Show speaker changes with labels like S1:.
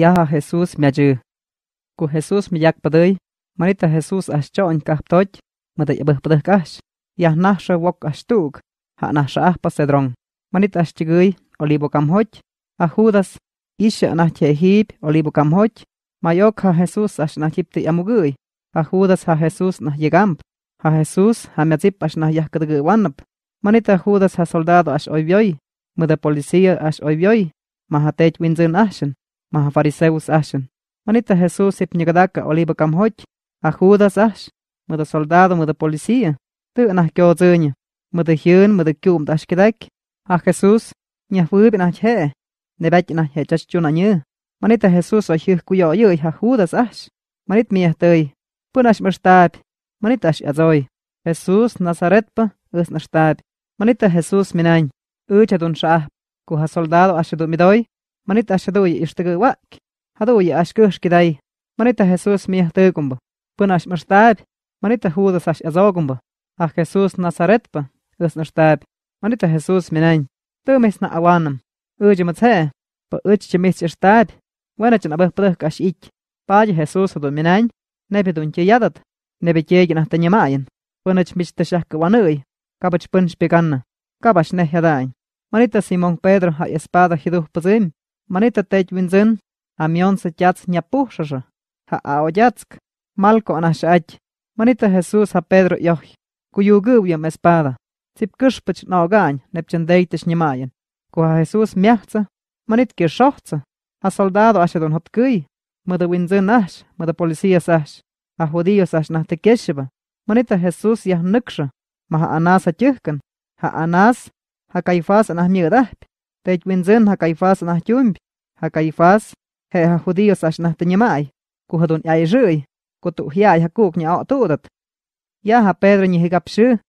S1: yaha Jesús myachë. Ku Jesús miyakpadëy, manita Jesús ahcho'on kajptoty, mëtëyabëjpëdëj ka'ax, yajnajxë wok axtu'uk, ja'najxa'ajpa ah cedrón. Manita axchëgëy olivo kamjoty, a Judas isha anajtye ejiip kam hoj, mayok ha Jesús ax najyiptëy amugëy, ja Judas ha Jesús yegamp, ha Jesús ja myatsip ax wanap. Manita Judas ha soldado as oybyoy, mada policía as oybyoy, mahatech winzun ashen. mas fariseus achan. Manita Jesús ipñagdaka oliva kam hoch, a Judas ash, muda soldado, muda policía, tu na kyodzönya, muda hyun, muda kyum tashkedak, a Jesús, nya fubi na che, nebek na che chachchuna nye. Manita Jesús o hyuk kuyo yoy a Judas ash, manit miehtay, punash merstabi, manita ash azoy. Jesús Nazaretpa es nashtabi, manita Jesús minañ, uchadun shah, kuha soldado ashidu midoy, manita xaduy ixtiguiwak, jaduy axkuxkiday, manita Jesús miehtygumbo, punax merxtab, manita Judas ax azogumbo, ah, a Jesús Nazaretpa, es nerxtab, manita Jesús minain, tumis na awanam, ujimutse, pa uchichimis ixtab, wenachin abehpdehk ax ik, paaji Jesús hadu minain, nebidunchiyadat, nebikiegin ahtanyamayin, punach michtexahkawanui, kapach punchpikanna, ne nehjadain. Manita Simon Pedro ha espada hiduh pazim, Manita teytwintzin amionsa Ha a ja'ao jatsk, malko anaxach, manita Jesus ha Pedro yoj, kuyuguyam espada, tzipkixpach nogañ nepchandeytich ñimayan, kuha Jesus miahtsa, manit kixohtza, ha soldado asetun hot kui. mada wintzin ash, mada policías ash, ha judíos ash nahtekeshiba, manita Jesus jah nykxa, maha anasa tjuhkan. ha anas, ha kaifas anah miedahpi, Teitwinsen a Caifás nahyumbi, a Caifás, a judíos ashnahtenimai, kuhadun yairui, kutuhyai hakuk nya otudat. ha Pedro nyihigapshu,